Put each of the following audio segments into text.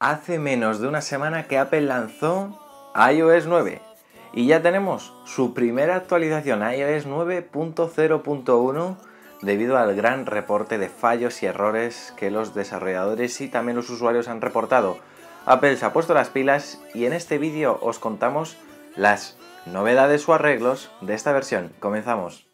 hace menos de una semana que Apple lanzó iOS 9 y ya tenemos su primera actualización iOS 9.0.1 debido al gran reporte de fallos y errores que los desarrolladores y también los usuarios han reportado. Apple se ha puesto las pilas y en este vídeo os contamos las novedades o arreglos de esta versión. Comenzamos.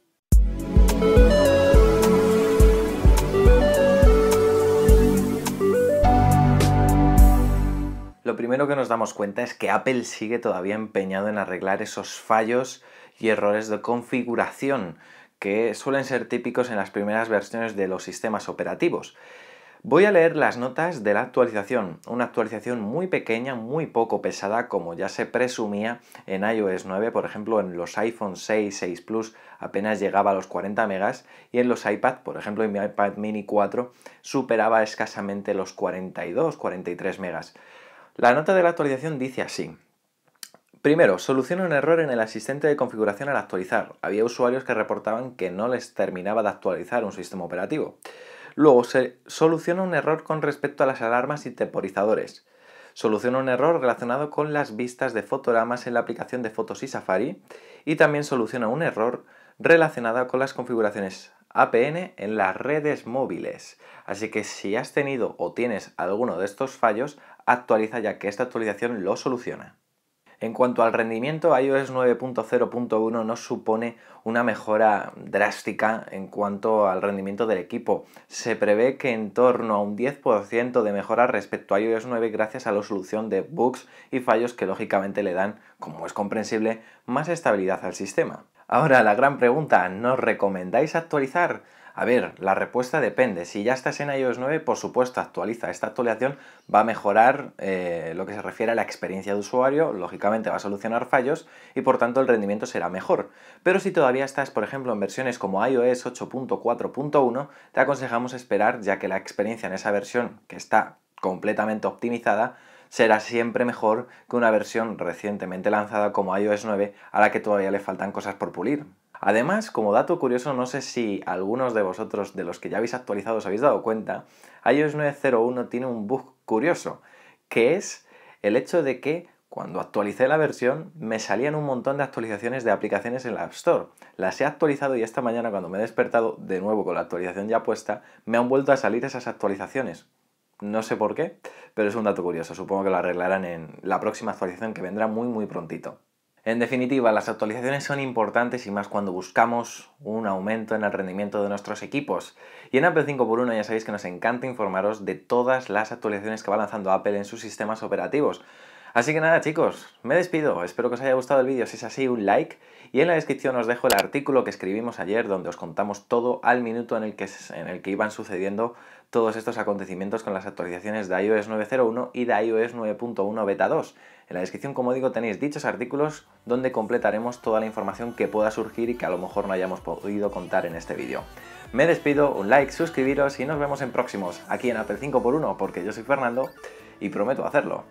primero que nos damos cuenta es que Apple sigue todavía empeñado en arreglar esos fallos y errores de configuración que suelen ser típicos en las primeras versiones de los sistemas operativos. Voy a leer las notas de la actualización, una actualización muy pequeña, muy poco pesada, como ya se presumía en iOS 9, por ejemplo, en los iPhone 6, 6 Plus apenas llegaba a los 40 megas y en los iPad, por ejemplo, en mi iPad mini 4 superaba escasamente los 42, 43 megas. La nota de la actualización dice así. Primero, soluciona un error en el asistente de configuración al actualizar. Había usuarios que reportaban que no les terminaba de actualizar un sistema operativo. Luego, se soluciona un error con respecto a las alarmas y temporizadores. Soluciona un error relacionado con las vistas de fotogramas en la aplicación de fotos y Safari. Y también soluciona un error relacionado con las configuraciones APN en las redes móviles. Así que si has tenido o tienes alguno de estos fallos, actualiza ya que esta actualización lo soluciona. En cuanto al rendimiento, iOS 9.0.1 no supone una mejora drástica en cuanto al rendimiento del equipo. Se prevé que en torno a un 10% de mejora respecto a iOS 9 gracias a la solución de bugs y fallos que lógicamente le dan, como es comprensible, más estabilidad al sistema. Ahora la gran pregunta, ¿nos recomendáis actualizar? A ver, la respuesta depende. Si ya estás en iOS 9, por supuesto, actualiza. Esta actualización va a mejorar eh, lo que se refiere a la experiencia de usuario, lógicamente va a solucionar fallos y por tanto el rendimiento será mejor. Pero si todavía estás, por ejemplo, en versiones como iOS 8.4.1, te aconsejamos esperar ya que la experiencia en esa versión, que está completamente optimizada, será siempre mejor que una versión recientemente lanzada como iOS 9 a la que todavía le faltan cosas por pulir. Además, como dato curioso, no sé si algunos de vosotros de los que ya habéis actualizado os habéis dado cuenta, iOS 9.01 tiene un bug curioso, que es el hecho de que cuando actualicé la versión me salían un montón de actualizaciones de aplicaciones en la App Store. Las he actualizado y esta mañana cuando me he despertado de nuevo con la actualización ya puesta, me han vuelto a salir esas actualizaciones. No sé por qué, pero es un dato curioso. Supongo que lo arreglarán en la próxima actualización que vendrá muy muy prontito. En definitiva, las actualizaciones son importantes y más cuando buscamos un aumento en el rendimiento de nuestros equipos. Y en Apple 5x1 ya sabéis que nos encanta informaros de todas las actualizaciones que va lanzando Apple en sus sistemas operativos. Así que nada chicos, me despido, espero que os haya gustado el vídeo, si es así un like y en la descripción os dejo el artículo que escribimos ayer donde os contamos todo al minuto en el que, en el que iban sucediendo todos estos acontecimientos con las actualizaciones de iOS 9.01 y de iOS 9.1 Beta 2. En la descripción, como digo, tenéis dichos artículos donde completaremos toda la información que pueda surgir y que a lo mejor no hayamos podido contar en este vídeo. Me despido, un like, suscribiros y nos vemos en próximos, aquí en Apple 5x1, porque yo soy Fernando y prometo hacerlo.